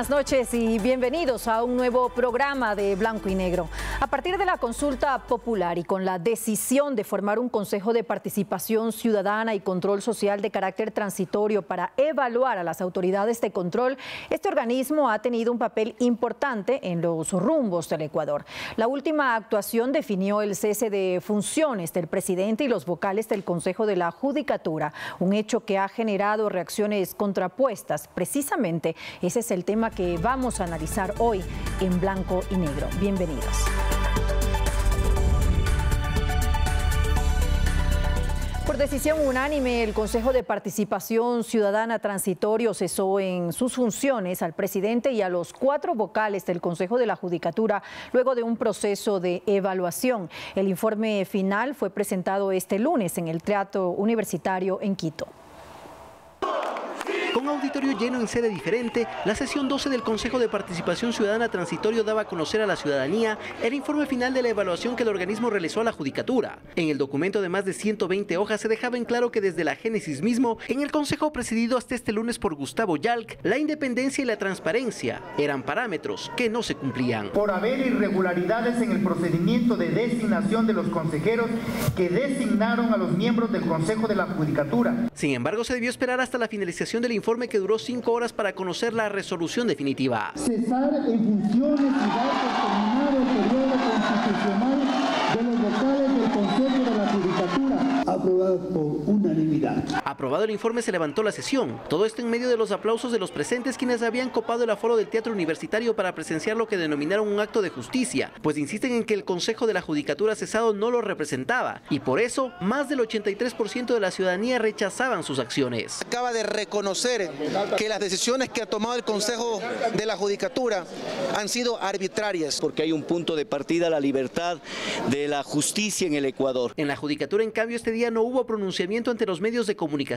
buenas noches y bienvenidos a un nuevo programa de Blanco y Negro. A partir de la consulta popular y con la decisión de formar un Consejo de Participación Ciudadana y Control Social de carácter transitorio para evaluar a las autoridades de control, este organismo ha tenido un papel importante en los rumbos del Ecuador. La última actuación definió el cese de funciones del presidente y los vocales del Consejo de la Judicatura, un hecho que ha generado reacciones contrapuestas. Precisamente ese es el tema que vamos a analizar hoy en blanco y negro. Bienvenidos. decisión unánime, el Consejo de Participación Ciudadana Transitorio cesó en sus funciones al presidente y a los cuatro vocales del Consejo de la Judicatura luego de un proceso de evaluación. El informe final fue presentado este lunes en el Teatro Universitario en Quito. Con auditorio lleno en sede diferente, la sesión 12 del Consejo de Participación Ciudadana Transitorio daba a conocer a la ciudadanía el informe final de la evaluación que el organismo realizó a la Judicatura. En el documento de más de 120 hojas se dejaba en claro que desde la génesis mismo, en el Consejo presidido hasta este lunes por Gustavo Yalc, la independencia y la transparencia eran parámetros que no se cumplían. Por haber irregularidades en el procedimiento de designación de los consejeros que designaron a los miembros del Consejo de la Judicatura. Sin embargo, se debió esperar hasta la finalización del informe que duró cinco horas para conocer la resolución definitiva. Cesar en funciones y dar por terminado el periodo constitucional de los vocales del Consejo de la Judicatura, aprobado por unanimidad. Aprobado el informe, se levantó la sesión. Todo esto en medio de los aplausos de los presentes quienes habían copado el aforo del Teatro Universitario para presenciar lo que denominaron un acto de justicia, pues insisten en que el Consejo de la Judicatura cesado no lo representaba y por eso más del 83% de la ciudadanía rechazaban sus acciones. Acaba de reconocer que las decisiones que ha tomado el Consejo de la Judicatura han sido arbitrarias. Porque hay un punto de partida, la libertad de la justicia en el Ecuador. En la Judicatura, en cambio, este día no hubo pronunciamiento ante los medios de comunicación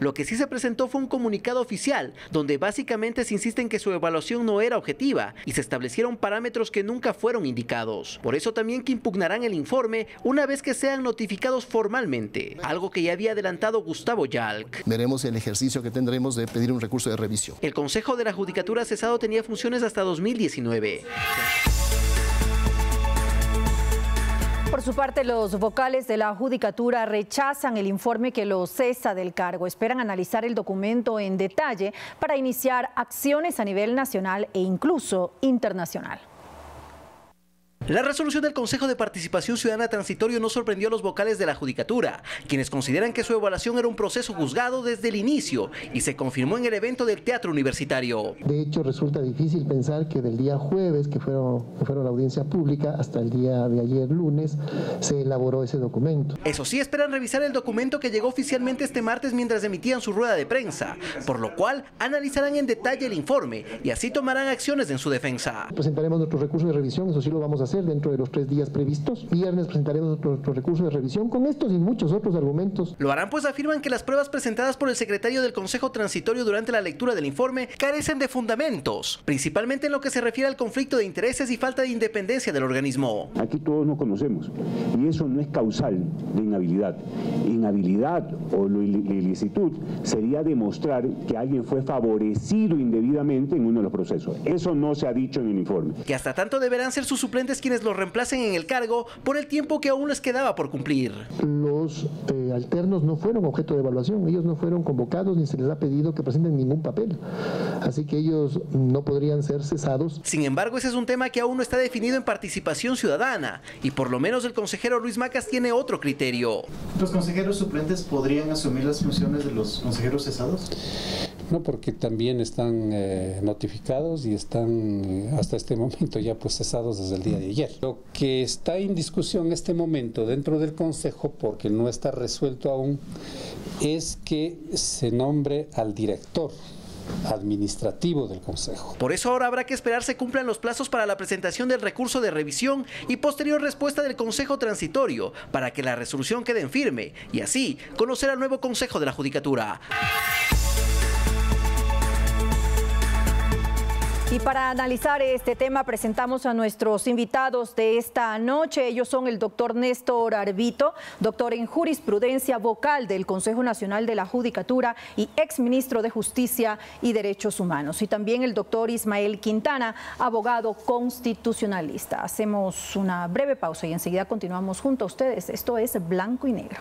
lo que sí se presentó fue un comunicado oficial, donde básicamente se insiste en que su evaluación no era objetiva y se establecieron parámetros que nunca fueron indicados. Por eso también que impugnarán el informe una vez que sean notificados formalmente, algo que ya había adelantado Gustavo Yalc. Veremos el ejercicio que tendremos de pedir un recurso de revisión. El Consejo de la Judicatura cesado tenía funciones hasta 2019. Por su parte, los vocales de la Judicatura rechazan el informe que lo cesa del cargo. Esperan analizar el documento en detalle para iniciar acciones a nivel nacional e incluso internacional. La resolución del Consejo de Participación Ciudadana Transitorio no sorprendió a los vocales de la Judicatura, quienes consideran que su evaluación era un proceso juzgado desde el inicio y se confirmó en el evento del Teatro Universitario. De hecho, resulta difícil pensar que del día jueves, que fueron, fueron la audiencia pública, hasta el día de ayer lunes, se elaboró ese documento. Eso sí, esperan revisar el documento que llegó oficialmente este martes mientras emitían su rueda de prensa, por lo cual analizarán en detalle el informe y así tomarán acciones en su defensa. Presentaremos nuestros recursos de revisión, eso sí lo vamos a hacer dentro de los tres días previstos. Viernes presentaremos nuestro recurso de revisión con estos y muchos otros argumentos. Lo harán pues afirman que las pruebas presentadas por el secretario del Consejo Transitorio durante la lectura del informe carecen de fundamentos, principalmente en lo que se refiere al conflicto de intereses y falta de independencia del organismo. Aquí todos nos conocemos y eso no es causal de inhabilidad. Inhabilidad o ilicitud sería demostrar que alguien fue favorecido indebidamente en uno de los procesos. Eso no se ha dicho en el informe. Que hasta tanto deberán ser sus suplentes quienes los reemplacen en el cargo por el tiempo que aún les quedaba por cumplir. Los eh, alternos no fueron objeto de evaluación, ellos no fueron convocados ni se les ha pedido que presenten ningún papel, así que ellos no podrían ser cesados. Sin embargo, ese es un tema que aún no está definido en participación ciudadana y por lo menos el consejero Luis Macas tiene otro criterio. ¿Los consejeros suplentes podrían asumir las funciones de los consejeros cesados? No, porque también están eh, notificados y están eh, hasta este momento ya pues cesados desde el día de hoy. Lo que está en discusión en este momento dentro del Consejo, porque no está resuelto aún, es que se nombre al director administrativo del Consejo. Por eso ahora habrá que esperar se cumplan los plazos para la presentación del recurso de revisión y posterior respuesta del Consejo Transitorio para que la resolución quede en firme y así conocer al nuevo Consejo de la Judicatura. Y para analizar este tema presentamos a nuestros invitados de esta noche. Ellos son el doctor Néstor Arbito, doctor en jurisprudencia vocal del Consejo Nacional de la Judicatura y exministro de Justicia y Derechos Humanos. Y también el doctor Ismael Quintana, abogado constitucionalista. Hacemos una breve pausa y enseguida continuamos junto a ustedes. Esto es Blanco y Negro.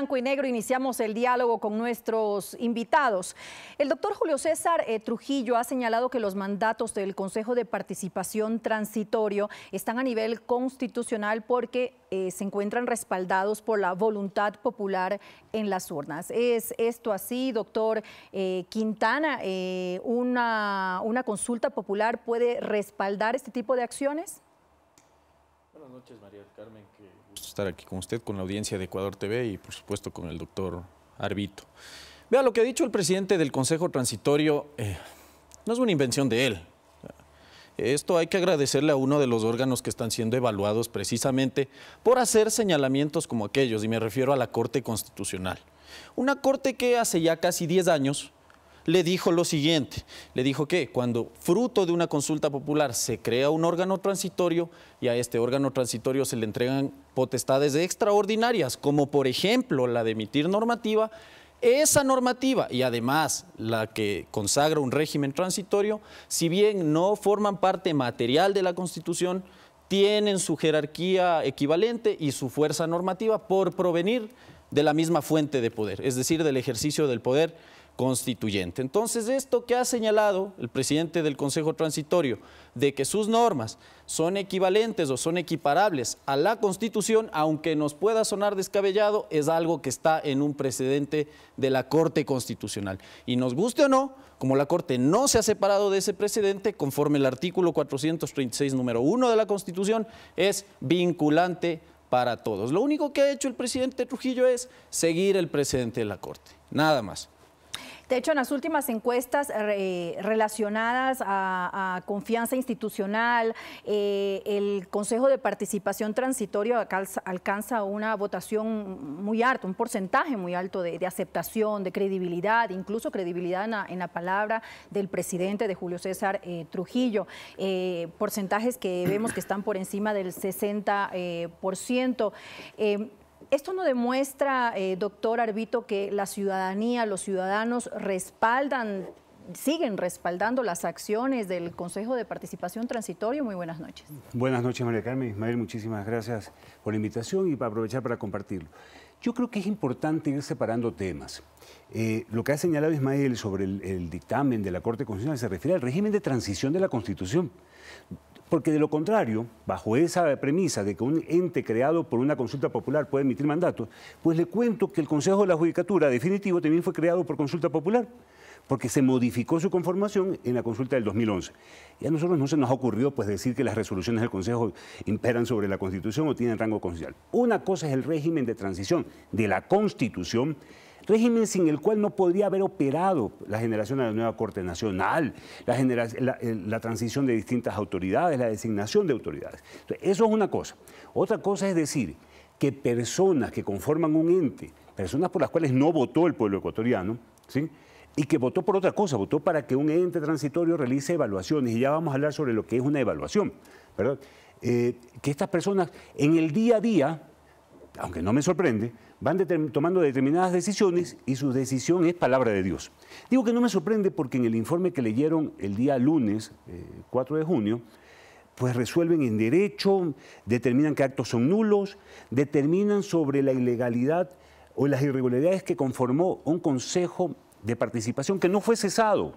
blanco y negro iniciamos el diálogo con nuestros invitados. El doctor Julio César eh, Trujillo ha señalado que los mandatos del Consejo de Participación Transitorio están a nivel constitucional porque eh, se encuentran respaldados por la voluntad popular en las urnas. ¿Es esto así, doctor eh, Quintana? una, ¿Una consulta popular puede respaldar este tipo de acciones? Buenas noches, María Carmen estar aquí con usted, con la audiencia de Ecuador TV y por supuesto con el doctor Arbito. Vea, lo que ha dicho el presidente del Consejo Transitorio eh, no es una invención de él. Esto hay que agradecerle a uno de los órganos que están siendo evaluados precisamente por hacer señalamientos como aquellos, y me refiero a la Corte Constitucional. Una Corte que hace ya casi 10 años le dijo lo siguiente, le dijo que cuando fruto de una consulta popular se crea un órgano transitorio y a este órgano transitorio se le entregan potestades extraordinarias, como por ejemplo la de emitir normativa, esa normativa y además la que consagra un régimen transitorio, si bien no forman parte material de la Constitución, tienen su jerarquía equivalente y su fuerza normativa por provenir de la misma fuente de poder, es decir, del ejercicio del poder constituyente. Entonces, esto que ha señalado el presidente del Consejo Transitorio, de que sus normas son equivalentes o son equiparables a la Constitución, aunque nos pueda sonar descabellado, es algo que está en un precedente de la Corte Constitucional. Y nos guste o no, como la Corte no se ha separado de ese precedente, conforme el artículo 436, número 1 de la Constitución, es vinculante para todos. Lo único que ha hecho el presidente Trujillo es seguir el precedente de la Corte, nada más. De hecho, en las últimas encuestas eh, relacionadas a, confianza institucional, eh, el Consejo de Participación Transitorio alcanza, una votación muy alta, un porcentaje muy alto de, aceptación, de credibilidad, incluso credibilidad en la, palabra del presidente de Julio César eh, Trujillo. porcentajes que vemos que están por encima del 60%. ¿Esto no demuestra, eh, doctor Arbito, que la ciudadanía, los ciudadanos respaldan, siguen respaldando las acciones del Consejo de Participación Transitorio? Muy buenas noches. Buenas noches, María Carmen. Ismael, muchísimas gracias por la invitación y para aprovechar para compartirlo. Yo creo que es importante ir separando temas. Eh, lo que ha señalado Ismael sobre el, el, dictamen de la Corte Constitucional se refiere al régimen de transición de la Constitución. Porque de lo contrario, bajo esa premisa de que un ente creado por una consulta popular puede emitir mandatos, pues le cuento que el Consejo de la Judicatura definitivo también fue creado por consulta popular, porque se modificó su conformación en la consulta del 2011. Y a nosotros no se nos ha ocurrido pues, decir que las resoluciones del Consejo imperan sobre la Constitución o tienen rango constitucional. Una cosa es el régimen de transición de la Constitución régimen sin el cual no podría haber operado la generación de la nueva Corte Nacional, la, eh, transición de distintas autoridades, la designación de autoridades. eso es una cosa. Otra cosa es decir que personas que conforman un ente, personas por las cuales no votó el pueblo ecuatoriano, y que votó por otra cosa, votó para que un ente transitorio realice evaluaciones, y ya vamos a hablar sobre lo que es una evaluación, eh, que estas personas en el día a día, aunque no me sorprende, van tomando determinadas decisiones y su decisión es palabra de Dios. Digo que no me sorprende porque en el informe que leyeron el día lunes, 4 eh, de junio, pues resuelven en derecho, determinan que actos son nulos, determinan sobre la ilegalidad o las irregularidades que conformó un consejo de participación que no fue cesado,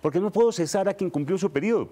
porque no puedo cesar a quien cumplió su periodo.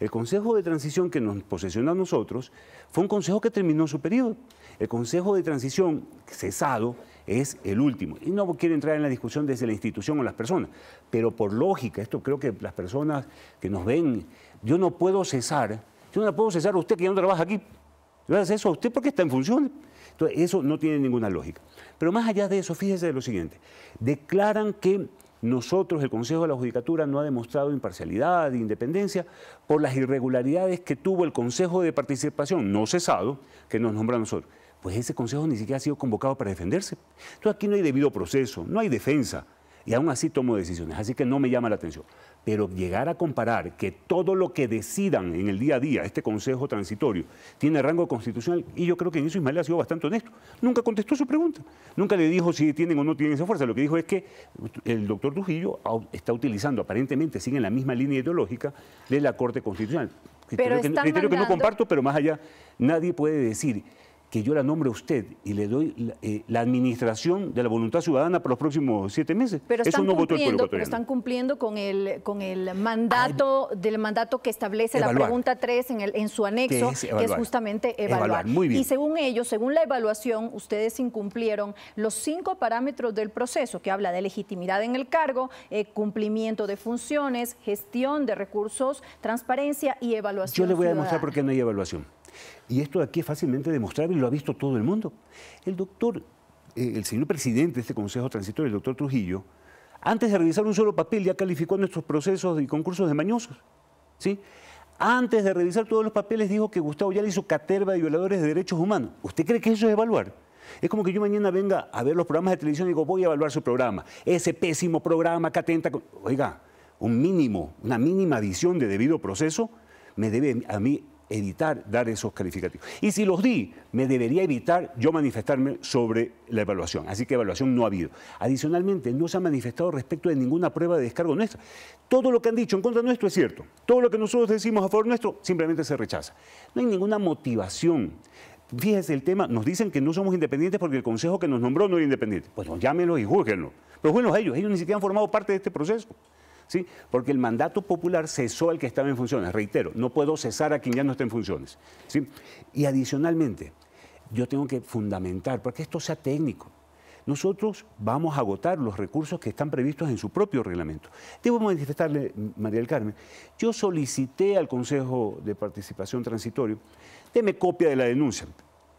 El Consejo de Transición que nos posesionó a nosotros fue un consejo que terminó su periodo. El Consejo de Transición cesado es el último. Y no quiero entrar en la discusión desde la institución o las personas, pero por lógica, esto creo que las personas que nos ven, yo no puedo cesar, yo no puedo cesar a usted que ya no trabaja aquí. Yo voy a a usted porque está en función? Entonces, eso no tiene ninguna lógica. Pero más allá de eso, fíjese lo siguiente. Declaran que nosotros, el Consejo de la Judicatura, no ha demostrado imparcialidad, e independencia, por las irregularidades que tuvo el Consejo de Participación, no cesado, que nos nombra a nosotros. Pues ese Consejo ni siquiera ha sido convocado para defenderse. Entonces aquí no hay debido proceso, no hay defensa y aún así tomo decisiones, así que no me llama la atención. Pero llegar a comparar que todo lo que decidan en el día a día este Consejo Transitorio tiene rango constitucional, y yo creo que en eso Ismael ha sido bastante honesto. Nunca contestó su pregunta, nunca le dijo si tienen o no tienen esa fuerza. Lo que dijo es que el doctor Trujillo está utilizando, aparentemente sigue en la misma línea ideológica de la Corte Constitucional. Pero criterio que no comparto, pero más allá, nadie puede decir que yo la nombre a usted y le doy la, eh, administración de la voluntad ciudadana para los próximos siete meses. Pero no están cumpliendo con el, con el mandato, del mandato que establece la pregunta 3 en, el, en su anexo, que es, justamente evaluar. Y según ellos, según la evaluación, ustedes incumplieron los cinco parámetros del proceso, que habla de legitimidad en el cargo, eh, cumplimiento de funciones, gestión de recursos, transparencia y evaluación Yo le voy a demostrar por qué no hay evaluación. Y esto aquí es fácilmente demostrable y lo ha visto todo el mundo. El doctor, eh, el señor presidente de este Consejo Transitorio, el doctor Trujillo, antes de revisar un solo papel ya calificó nuestros procesos y concursos de mañosos. ¿sí? Antes de revisar todos los papeles dijo que Gustavo ya le hizo caterva de violadores de derechos humanos. ¿Usted cree que eso es evaluar? Es como que yo mañana venga a ver los programas de televisión y digo, voy a evaluar su programa. Ese pésimo programa que atenta... Oiga, un mínimo, una mínima visión de debido proceso me debe a mí evitar dar esos calificativos. Y si los di, me debería evitar yo manifestarme sobre la evaluación. Así que evaluación no ha habido. Adicionalmente, no se ha manifestado respecto de ninguna prueba de descargo nuestra. Todo lo que han dicho en contra nuestro es cierto. Todo lo que nosotros decimos a favor nuestro simplemente se rechaza. No hay ninguna motivación. Fíjese el tema, nos dicen que no somos independientes porque el consejo que nos nombró no era independiente. Pues llámenos y júrguenlo, Pero bueno, ellos, ellos ni siquiera han formado parte de este proceso. ¿sí? Porque el mandato popular cesó al que estaba en funciones, reitero, no puedo cesar a quien ya no está en funciones, ¿sí? Y adicionalmente, yo tengo que fundamentar, porque esto sea técnico, nosotros vamos a agotar los recursos que están previstos en su propio reglamento. Debo manifestarle, María del Carmen, yo solicité al Consejo de Participación Transitorio, deme copia de la denuncia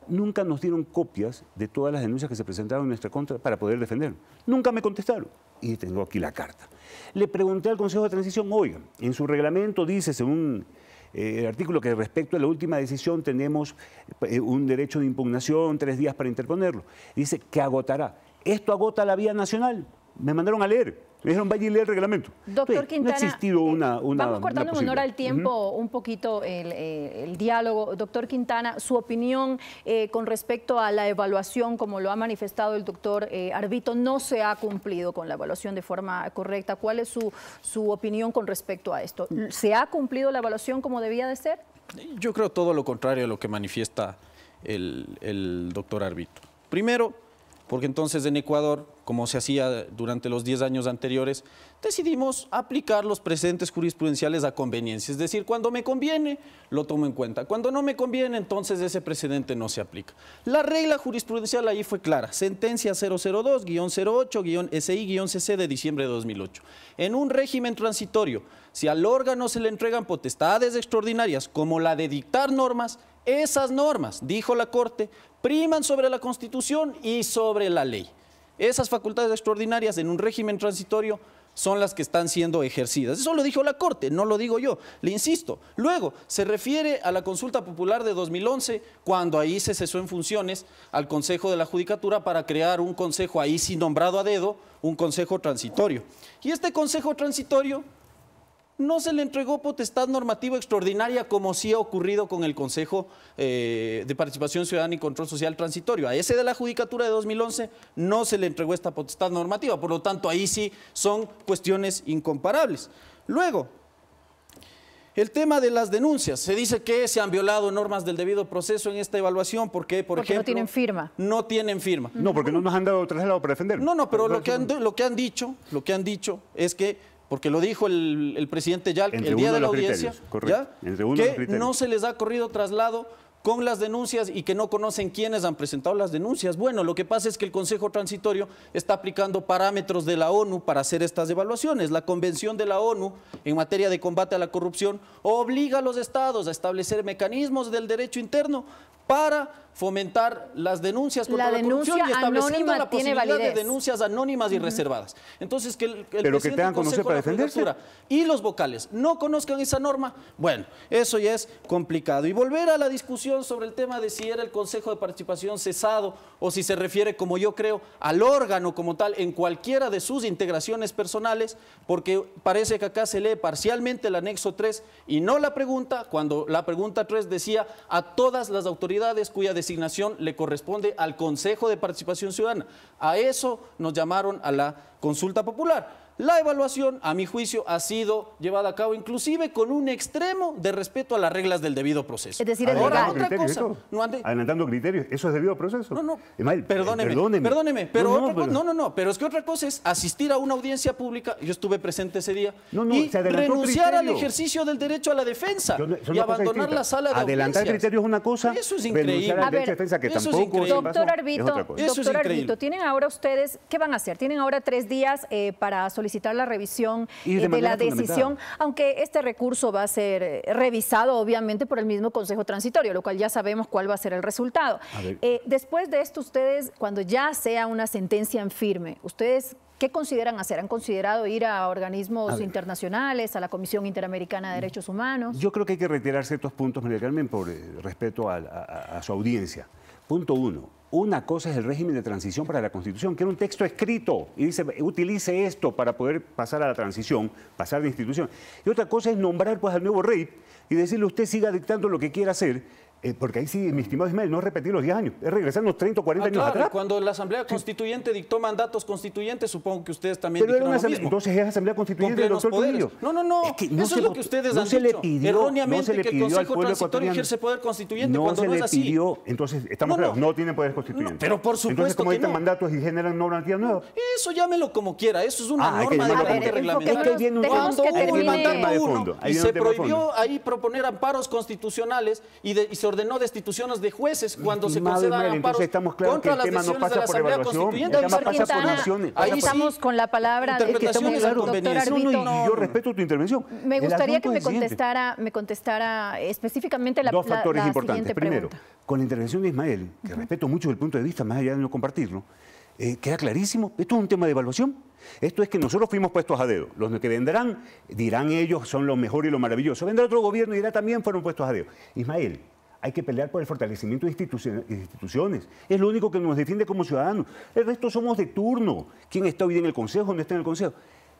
nunca nos dieron copias de todas las denuncias que se presentaron en nuestra contra para poder defender. Nunca me contestaron. Y tengo aquí la carta. Le pregunté al Consejo de Transición, oiga, en su reglamento dice, según eh, el artículo que respecto a la última decisión tenemos eh, un derecho de impugnación, tres días para interponerlo. Dice que agotará. Esto agota la vía nacional. Me mandaron a leer. Dijeron, vaya y leer el reglamento. Doctor Quintana, no ha existido eh, una, Vamos cortando en honor tiempo un poquito eh, el, diálogo. Doctor Quintana, su opinión eh, con respecto a la evaluación, como lo ha manifestado el doctor Arbito, no se ha cumplido con la evaluación de forma correcta. ¿Cuál es su, su opinión con respecto a esto? ¿Se ha cumplido la evaluación como debía de ser? Yo creo todo lo contrario a lo que manifiesta el, el doctor Arbito. Primero, porque entonces en Ecuador, como se hacía durante los 10 años anteriores, decidimos aplicar los precedentes jurisprudenciales a conveniencia. Es decir, cuando me conviene, lo tomo en cuenta. Cuando no me conviene, entonces ese precedente no se aplica. La regla jurisprudencial ahí fue clara. Sentencia 002-08-SI-CC de diciembre de 2008. En un régimen transitorio, si al órgano se le entregan potestades extraordinarias como la de dictar normas, esas normas, dijo la Corte, priman sobre la Constitución y sobre la ley. Esas facultades extraordinarias en un régimen transitorio son las que están siendo ejercidas. Eso lo dijo la Corte, no lo digo yo, le insisto. Luego, se refiere a la consulta popular de 2011, cuando ahí se cesó en funciones al Consejo de la Judicatura para crear un consejo ahí sí nombrado a dedo, un consejo transitorio. Y este consejo transitorio no se le entregó potestad normativa extraordinaria como sí ha ocurrido con el Consejo eh, de Participación Ciudadana y Control Social Transitorio. A ese de la Judicatura de 2011 no se le entregó esta potestad normativa, por lo tanto ahí sí son cuestiones incomparables. Luego, el tema de las denuncias. Se dice que se han violado normas del debido proceso en esta evaluación porque, por porque ejemplo... no tienen firma. No tienen firma. No, porque no nos han dado traslado para defender. No, no, pero lo que han dicho, lo que han dicho es que porque lo dijo el, presidente ya el día de la audiencia, que no se les ha corrido traslado con las denuncias y que no conocen quiénes han presentado las denuncias. Bueno, lo que pasa es que el Consejo Transitorio está aplicando parámetros de la ONU para hacer estas evaluaciones. La Convención de la ONU en materia de combate a la corrupción obliga a los estados a establecer mecanismos del derecho interno para fomentar las denuncias contra la, corrupción y estableciendo la posibilidad de denuncias anónimas y reservadas. Entonces, que el, el presidente para defenderse. y los vocales no conozcan esa norma, bueno, eso ya es complicado. Y volver a la discusión sobre el tema de si era el Consejo de Participación cesado o si se refiere, como yo creo, al órgano como tal en cualquiera de sus integraciones personales, porque parece que acá se lee parcialmente el anexo 3 y no la pregunta, cuando la pregunta 3 decía a todas las autoridades cuya designación le corresponde al Consejo de Participación Ciudadana. A eso nos llamaron a la consulta popular. La evaluación, a mi juicio, ha sido llevada a cabo inclusive con un extremo de respeto a las reglas del debido proceso. Es decir, ahora otra cosa, adelantando criterios, eso es debido proceso. No, no, perdóneme, perdóneme, perdóneme, pero no no, no, no, no, pero es que otra cosa es asistir a una audiencia pública, yo estuve presente ese día, no, no, y renunciar al ejercicio del derecho a la defensa y abandonar la sala de Adelantar criterios es una cosa, eso es increíble. A, ver, Doctor Arbito, doctor Arbito, tienen ahora ustedes, ¿qué van a hacer? Tienen ahora tres días eh, para solicitar la revisión de, eh, la decisión, aunque este recurso va a ser eh, revisado obviamente por el mismo Consejo Transitorio, lo cual ya sabemos cuál va a ser el resultado. Eh, después de esto, ustedes, cuando ya sea una sentencia en firme, ustedes... ¿Qué consideran hacer? ¿Han considerado ir a organismos internacionales, a la Comisión Interamericana de Derechos Humanos? Yo creo que hay que retirar ciertos puntos, María Carmen, por respeto a su audiencia. Punto uno, una cosa es el régimen de transición para la Constitución, que era un texto escrito y dice, utilice esto para poder pasar a la transición, pasar de institución. Y otra cosa es nombrar pues, al nuevo rey y decirle, usted siga dictando lo que quiera hacer eh, porque ahí sí, mi estimado Ismael, no es repetir los 10 años, es regresar unos 30 o 40 ah, años claro, atrás. Cuando la Asamblea Constituyente dictó mandatos constituyentes, supongo que ustedes también Pero Entonces es Asamblea Constituyente del doctor Trujillo. No, no, no, no eso es lo que ustedes no han se dicho. Le Erróneamente no se le que el Consejo Transitorio ejerce poder constituyente no cuando se no es así. Pidió, entonces, estamos claros, no tiene poder constituyente. pero por supuesto Entonces, como dictan mandatos y generan normativas nuevas. Eso llámelo como quiera, eso es una ah, norma de reglamentación Es que viene un mandato fondo. y se prohibió ahí proponer amparos constitucionales y se ordenó destituciones de jueces cuando se concedan amparos estamos que no pasa la Ahí estamos con la palabra de del doctor Arbito. yo respeto tu intervención. Me gustaría que me contestara, me contestara específicamente la, Dos factores importantes. Primero, con la intervención de Ismael, que respeto mucho el punto de vista, más allá de no compartirlo, eh, queda clarísimo, esto es un tema de evaluación. Esto es que nosotros fuimos puestos a dedo. Los que vendrán dirán ellos son lo mejor y lo maravilloso. Vendrá otro gobierno y dirá también fueron puestos a dedo. Ismael, hay que pelear por el fortalecimiento de instituciones. Es lo único que nos defiende como ciudadanos. El resto somos de turno. ¿Quién está hoy en el Consejo? ¿No está en el Consejo?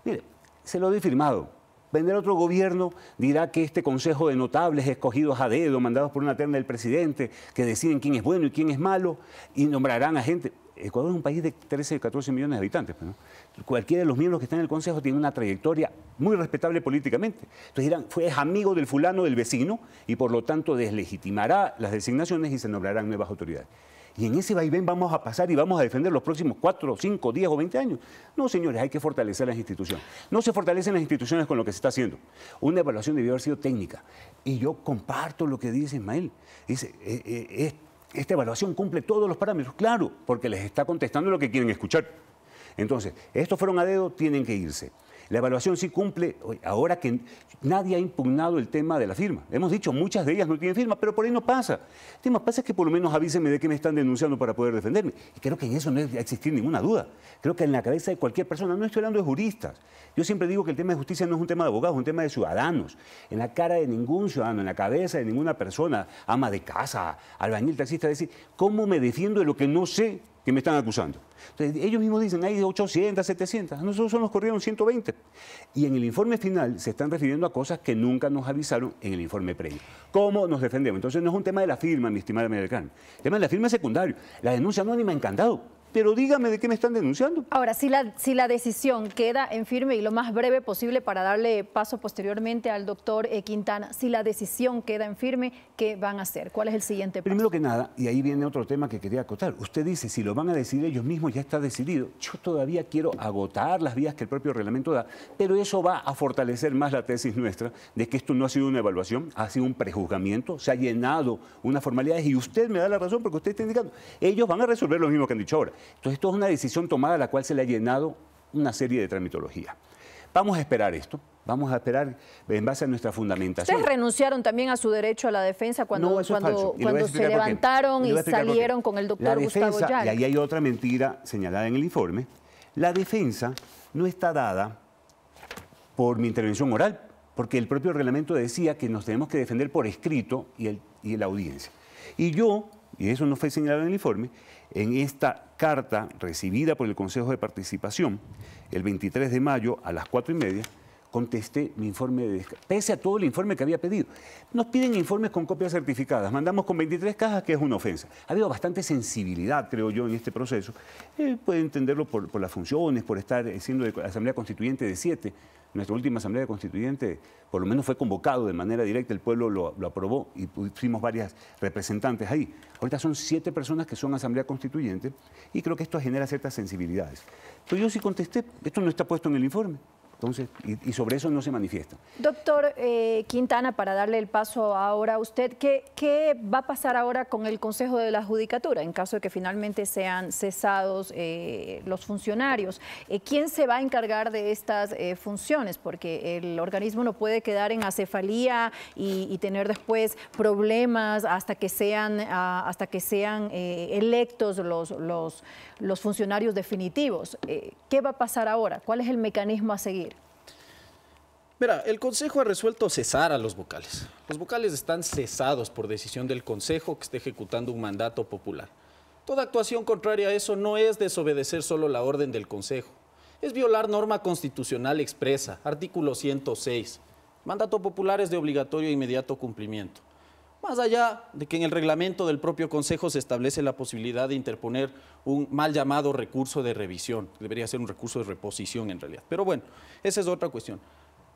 Mire, se lo he firmado. Vendrá otro gobierno, dirá que este consejo de notables escogidos a dedo, mandados por una terna del presidente, que deciden quién es bueno y quién es malo, y nombrarán a gente. Ecuador es un país de 13 14 millones de habitantes. Pues, Cualquiera de los miembros que está en el Consejo tiene una trayectoria muy respetable políticamente. Entonces dirán, fue amigo del fulano, del vecino, y por lo tanto deslegitimará las designaciones y se nombrarán nuevas autoridades. Y en ese vaivén vamos a pasar y vamos a defender los próximos 4, 5, 10 o 20 años. No, señores, hay que fortalecer las instituciones. No se fortalecen las instituciones con lo que se está haciendo. Una evaluación debió haber sido técnica. Y yo comparto lo que dice Ismael. Dice, eh, eh, es esta evaluación cumple todos los parámetros, claro, porque les está contestando lo que quieren escuchar. Entonces, estos fueron a dedo, tienen que irse. La evaluación sí cumple, ahora que nadie ha impugnado el tema de la firma. Hemos dicho, muchas de ellas no tienen firma, pero por ahí no pasa. El tema pasa es que por lo menos avísenme de qué me están denunciando para poder defenderme. Y creo que en eso no debe existir ninguna duda. Creo que en la cabeza de cualquier persona, no estoy hablando de juristas. Yo siempre digo que el tema de justicia no es un tema de abogados, es un tema de ciudadanos. En la cara de ningún ciudadano, en la cabeza de ninguna persona, ama de casa, albañil, taxista, decir, ¿cómo me defiendo de lo que no sé? que me están acusando. Entonces, ellos mismos dicen, hay 800, 700, nosotros solo nos corrieron 120. Y en el informe final se están refiriendo a cosas que nunca nos avisaron en el informe previo. ¿Cómo nos defendemos? Entonces no es un tema de la firma, mi estimada americana El tema de la firma es secundario. La denuncia anónima, encantado pero dígame de qué me están denunciando. Ahora, si la, si la decisión queda en firme y lo más breve posible para darle paso posteriormente al doctor eh, Quintana, si la decisión queda en firme, ¿qué van a hacer? ¿Cuál es el siguiente paso? Primero que nada, y ahí viene otro tema que quería acotar, usted dice, si lo van a decidir ellos mismos, ya está decidido. Yo todavía quiero agotar las vías que el propio reglamento da, pero eso va a fortalecer más la tesis nuestra de que esto no ha sido una evaluación, ha sido un prejuzgamiento, se ha llenado unas formalidades y usted me da la razón porque usted está indicando, ellos van a resolver lo mismo que han dicho ahora. Entonces, esto es una decisión tomada a la cual se le ha llenado una serie de tramitologías. Vamos a esperar esto. Vamos a esperar en base a nuestra fundamentación. Ustedes renunciaron también a su derecho a la defensa cuando, cuando, se levantaron y salieron con el doctor Gustavo Y ahí hay otra mentira señalada en el informe. La defensa no está dada por mi intervención oral, porque el propio reglamento decía que nos tenemos que defender por escrito y, el, y la audiencia. Y yo, y eso no fue señalado en el informe, en esta carta recibida por el Consejo de Participación el 23 de mayo a las 4 y media, contesté mi informe de pese a todo el informe que había pedido. Nos piden informes con copias certificadas, mandamos con 23 cajas, que es una ofensa. Ha habido bastante sensibilidad, creo yo, en este proceso. Eh, puede entenderlo por, las funciones, por estar eh, siendo de Asamblea Constituyente de siete. Nuestra última Asamblea Constituyente, por lo menos fue convocado de manera directa, el pueblo lo, lo aprobó y pusimos varias representantes ahí. Ahorita son siete personas que son Asamblea Constituyente y creo que esto genera ciertas sensibilidades. Pero yo sí contesté, esto no está puesto en el informe. Entonces, y, sobre eso no se manifiesta. Doctor eh, Quintana, para darle el paso ahora a usted, ¿qué, ¿qué, va a pasar ahora con el Consejo de la Judicatura en caso de que finalmente sean cesados eh, los funcionarios? Eh, ¿Quién se va a encargar de estas funciones? Porque el organismo no puede quedar en acefalía y, tener después problemas hasta que sean, ah, hasta que sean electos los, los, los funcionarios definitivos. ¿Qué va a pasar ahora? ¿Cuál es el mecanismo a seguir? Mira, el Consejo ha resuelto cesar a los vocales. Los vocales están cesados por decisión del Consejo que está ejecutando un mandato popular. Toda actuación contraria a eso no es desobedecer solo la orden del Consejo, es violar norma constitucional expresa, artículo 106. Mandato popular es de obligatorio e inmediato cumplimiento. Más allá de que en el reglamento del propio Consejo se establece la posibilidad de interponer un mal llamado recurso de revisión, debería ser un recurso de reposición en realidad. Pero bueno, esa es otra cuestión.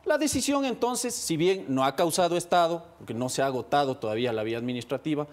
La decisión entonces, si bien no ha causado estado, porque no se ha agotado todavía la vía administrativa,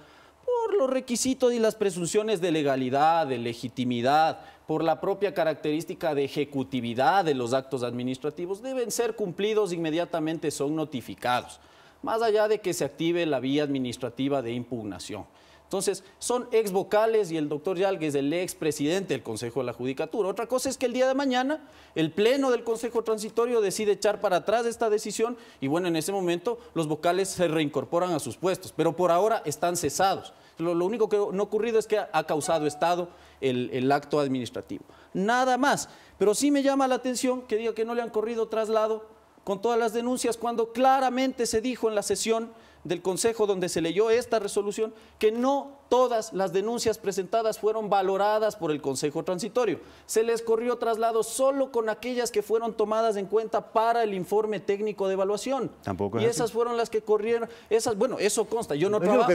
por los requisitos y las presunciones de legalidad, de legitimidad, por la propia característica de ejecutividad de los actos administrativos, deben ser cumplidos inmediatamente, son notificados, más allá de que se active la vía administrativa de impugnación. Entonces, son ex vocales y el doctor es el expresidente del Consejo de la Judicatura. Otra cosa es que el día de mañana el Pleno del Consejo Transitorio decide echar para atrás esta decisión y bueno, en ese momento los vocales se reincorporan a sus puestos, pero por ahora están cesados. Lo, único que no ha ocurrido es que ha causado Estado el acto administrativo. Nada más. Pero sí me llama la atención que diga que no le han corrido traslado con todas las denuncias cuando claramente se dijo en la sesión del Consejo donde se leyó esta resolución, que no Todas las denuncias presentadas fueron valoradas por el Consejo Transitorio. Se les corrió traslado solo con aquellas que fueron tomadas en cuenta para el informe técnico de evaluación. Tampoco Y esas fueron las que corrieron, esas, bueno, eso consta, yo no trabajo.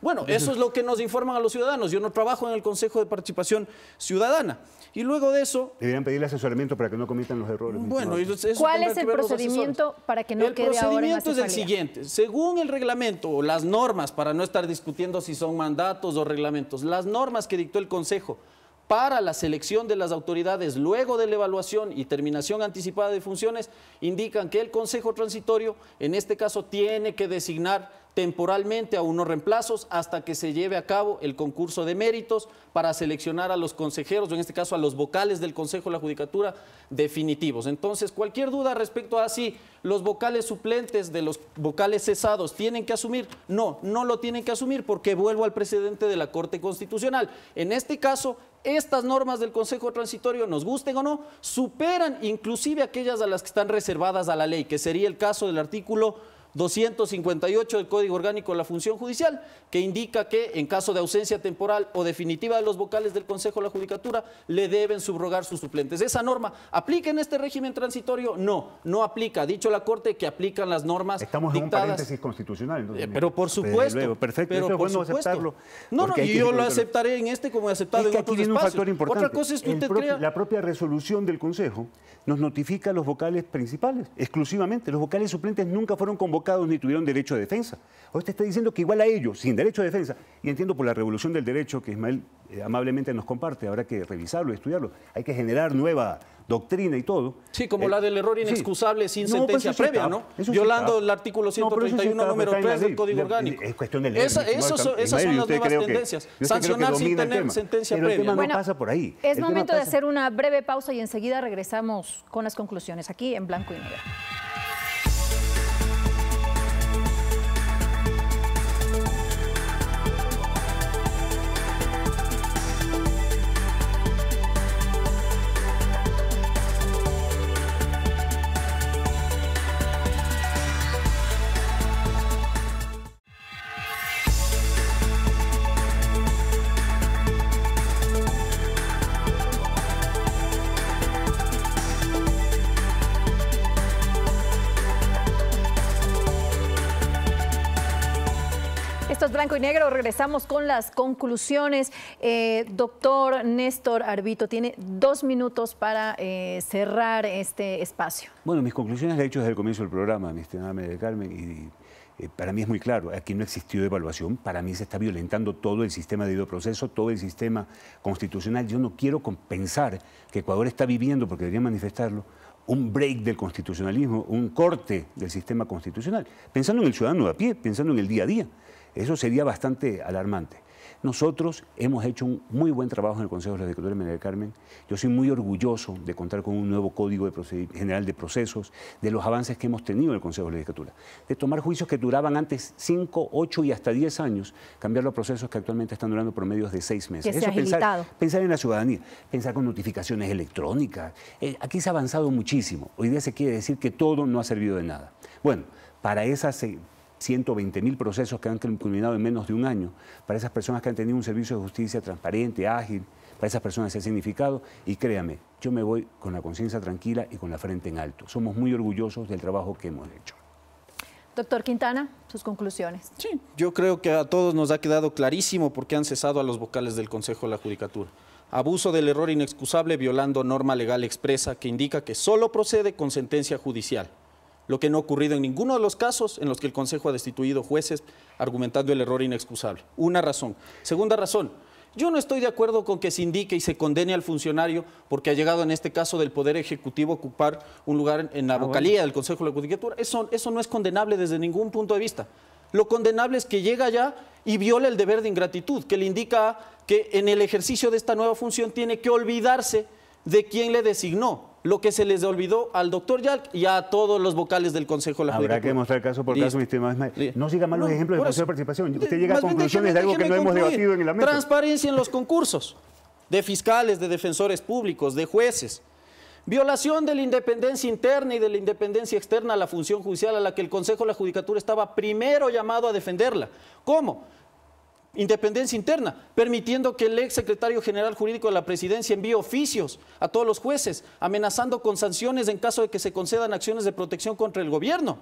bueno, eso es lo que nos informan a los ciudadanos, yo no trabajo en el Consejo de Participación Ciudadana. Y luego de eso... Deberían pedirle asesoramiento para que no cometan los errores. Bueno, ¿cuál es el procedimiento para que no quede ahora El procedimiento es el siguiente, según el reglamento o las normas, para no estar discutiendo si son mandados mandatos o reglamentos, las normas que dictó el Consejo, para la selección de las autoridades luego de la evaluación y terminación anticipada de funciones indican que el Consejo Transitorio, en este caso, tiene que designar temporalmente a unos reemplazos hasta que se lleve a cabo el concurso de méritos para seleccionar a los consejeros, o en este caso a los vocales del Consejo de la Judicatura definitivos. Entonces, cualquier duda respecto a si los vocales suplentes de los vocales cesados tienen que asumir, no, no lo tienen que asumir porque vuelvo al precedente de la Corte Constitucional. En este caso, estas normas del Consejo Transitorio, nos gusten o no, superan inclusive aquellas a las que están reservadas a la ley, que sería el caso del artículo 258 del Código Orgánico de la Función Judicial, que indica que en caso de ausencia temporal o definitiva de los vocales del Consejo de la Judicatura, le deben subrogar sus suplentes. ¿Esa norma aplica en este régimen transitorio? No, no aplica. Dicho la Corte que aplican las normas Estamos en un paréntesis constitucional. Eh, pero por supuesto. perfecto, pero bueno aceptarlo. No, no, y yo lo aceptaré en este como he aceptado en otros espacios. Otra cosa es que usted crea... La propia resolución del Consejo nos notifica los vocales principales, exclusivamente. Los vocales suplentes nunca fueron convocados no tuvieron derecho de defensa. Ahora usted está diciendo que igual a ellos, sin derecho de defensa, y entiendo por la revolución del derecho que Ismael eh, amablemente nos comparte, habrá que revisarlo, estudiarlo, hay que generar nueva doctrina y todo. Sí, como eh, la del error inexcusable sin sentencia previa, ¿no? Violando el artículo 131, número 3 del Código Orgánico. Es cuestión de ley eso, eso, esas son las nuevas tendencias. Sancionar sin tener sentencia Pero previa. El tema no pasa por ahí. Es momento de hacer una breve pausa y enseguida regresamos con las conclusiones aquí en Blanco y Negro. Blanco y Negro, regresamos con las conclusiones. Eh, doctor Néstor Arbito, tiene dos minutos para eh, cerrar este espacio. Bueno, mis conclusiones las he hecho desde el comienzo del programa, mi estimada María Carmen, y eh, para mí es muy claro, aquí no existió evaluación, para mí se está violentando todo el sistema de debido proceso, todo el sistema constitucional. Yo no quiero pensar que Ecuador está viviendo, porque debería manifestarlo, un break del constitucionalismo, un corte del sistema constitucional, pensando en el ciudadano a pie, pensando en el día a día. Eso sería bastante alarmante. Nosotros hemos hecho un muy buen trabajo en el Consejo de la Judicatura de Carmen. Yo soy muy orgulloso de contar con un nuevo Código General de Procesos, de los avances que hemos tenido en el Consejo de la de tomar juicios que duraban antes 5, 8 y hasta 10 años, cambiar los procesos que actualmente están durando por medios de 6 meses. Eso se pensar, en la ciudadanía, pensar con notificaciones electrónicas. Eh, aquí se ha avanzado muchísimo. Hoy día se quiere decir que todo no ha servido de nada. Bueno, para esa, 120 mil procesos que han culminado en menos de un año, para esas personas que han tenido un servicio de justicia transparente, ágil, para esas personas ese significado y créame, yo me voy con la conciencia tranquila y con la frente en alto. Somos muy orgullosos del trabajo que hemos hecho. Doctor Quintana, sus conclusiones. Sí, yo creo que a todos nos ha quedado clarísimo por qué han cesado a los vocales del Consejo de la Judicatura. Abuso del error inexcusable violando norma legal expresa que indica que solo procede con sentencia judicial lo que no ha ocurrido en ninguno de los casos en los que el Consejo ha destituido jueces argumentando el error inexcusable. Una razón. Segunda razón, yo no estoy de acuerdo con que se indique y se condene al funcionario porque ha llegado en este caso del Poder Ejecutivo a ocupar un lugar en la ah, vocalía del Consejo de la Judicatura. Eso, no es condenable desde ningún punto de vista. Lo condenable es que llega ya y viola el deber de ingratitud, que le indica que en el ejercicio de esta nueva función tiene que olvidarse de quién le designó lo que se les olvidó al doctor Yalc y a todos los vocales del Consejo de la Judicatura. Habrá que mostrar caso por caso, mi estimado Ismael. No siga los ejemplos de proceso de participación. Usted llega a conclusiones de algo que no hemos debatido en la mesa. Transparencia en los concursos de fiscales, de defensores públicos, de jueces. Violación de la independencia interna y de la independencia externa a la función judicial a la que el Consejo de la Judicatura estaba primero llamado a defenderla. ¿Cómo? independencia interna, permitiendo que el ex secretario general jurídico de la presidencia envíe oficios a todos los jueces, amenazando con sanciones en caso de que se concedan acciones de protección contra el gobierno.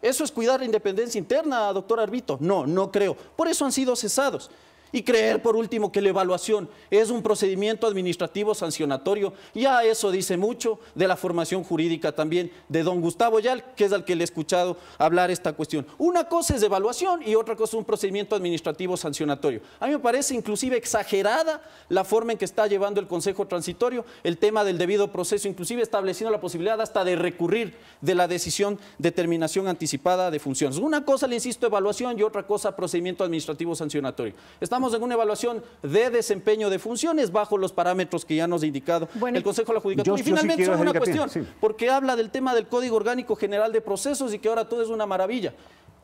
¿Eso es cuidar la independencia interna, doctor Arbito? No, no creo. Por eso han sido cesados. Y creer, por último, que la evaluación es un procedimiento administrativo sancionatorio. Ya eso dice mucho de la formación jurídica también de don Gustavo Yal, que es al que le he escuchado hablar esta cuestión. Una cosa es evaluación y otra cosa es un procedimiento administrativo sancionatorio. A mí me parece inclusive exagerada la forma en que está llevando el Consejo Transitorio el tema del debido proceso, inclusive estableciendo la posibilidad hasta de recurrir de la decisión de terminación anticipada de funciones. Una cosa, le insisto, evaluación y otra cosa procedimiento administrativo sancionatorio estamos en una evaluación de desempeño de funciones bajo los parámetros que ya nos ha indicado el Consejo de la Judicatura. y finalmente, una cuestión, porque habla del tema del Código Orgánico General de Procesos y que ahora todo es una maravilla.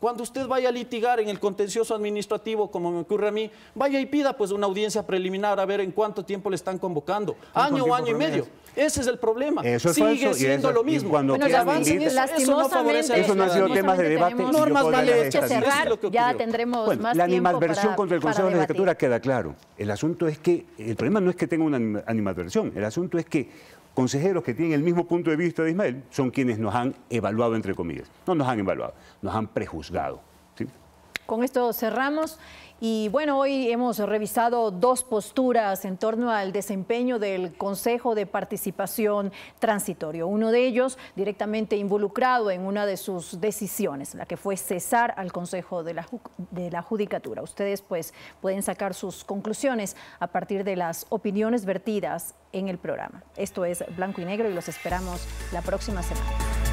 Cuando usted vaya a litigar en el contencioso administrativo, como me ocurre a mí, vaya y pida pues una audiencia preliminar a ver en cuánto tiempo le están convocando. Año o año y medio. Ese es el problema. Sigue siendo lo mismo. Cuando bueno, eso, no favorece Eso no ha sido tema de debate. ya tendremos más La animadversión contra el Consejo de Legislatura queda claro. El asunto es que, el problema no es que tenga una animadversión, el asunto es que consejeros que tienen el mismo punto de vista de Ismael son quienes nos han evaluado, entre comillas. No nos han evaluado, nos han prejuzgado. Con esto cerramos. Y bueno, hoy hemos revisado dos posturas en torno al desempeño del Consejo de Participación Transitorio. Uno de ellos directamente involucrado en una de sus decisiones, la que fue cesar al Consejo de la, de la Judicatura. Ustedes pues pueden sacar sus conclusiones a partir de las opiniones vertidas en el programa. Esto es Blanco y Negro y los esperamos la próxima semana.